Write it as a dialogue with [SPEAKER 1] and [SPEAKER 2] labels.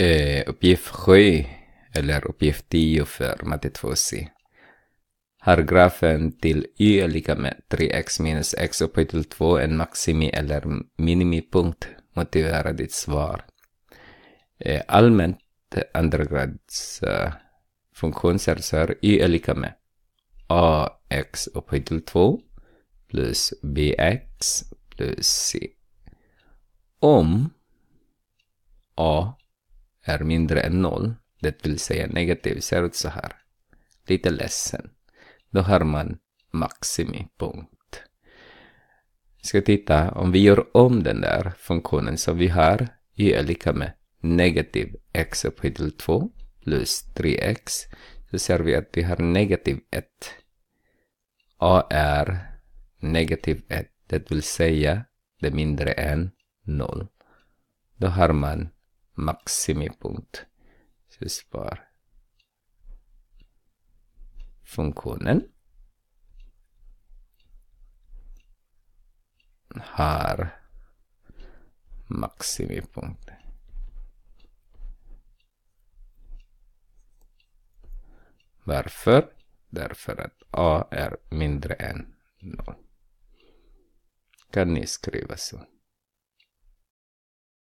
[SPEAKER 1] Eh, uppgift 7 eller uppgift 10 för matte 2C. Har grafen till y är lika med 3x minus x upphöjt till 2 en maximi eller minimipunkt Motivera ditt svar. Eh, allmänt undergrads uh, funktionsrörelser y är lika med ax upphöjt till 2 plus bx plus c. Om a är mindre än noll, det vill säga negativ, ser ut så här. Lite ledsen. Då har man maximipunkt. Vi ska titta om vi gör om den där funktionen som vi har. y är lika med negativ x upphöjt till 2 plus 3x. Så ser vi att vi har negativ 1. a är negativ 1, det vill säga det mindre än 0. Då har man maximipunkt. Så spar funktionen har maximipunkt. Varför? Därför att A är mindre än 0. Kan ni skriva så?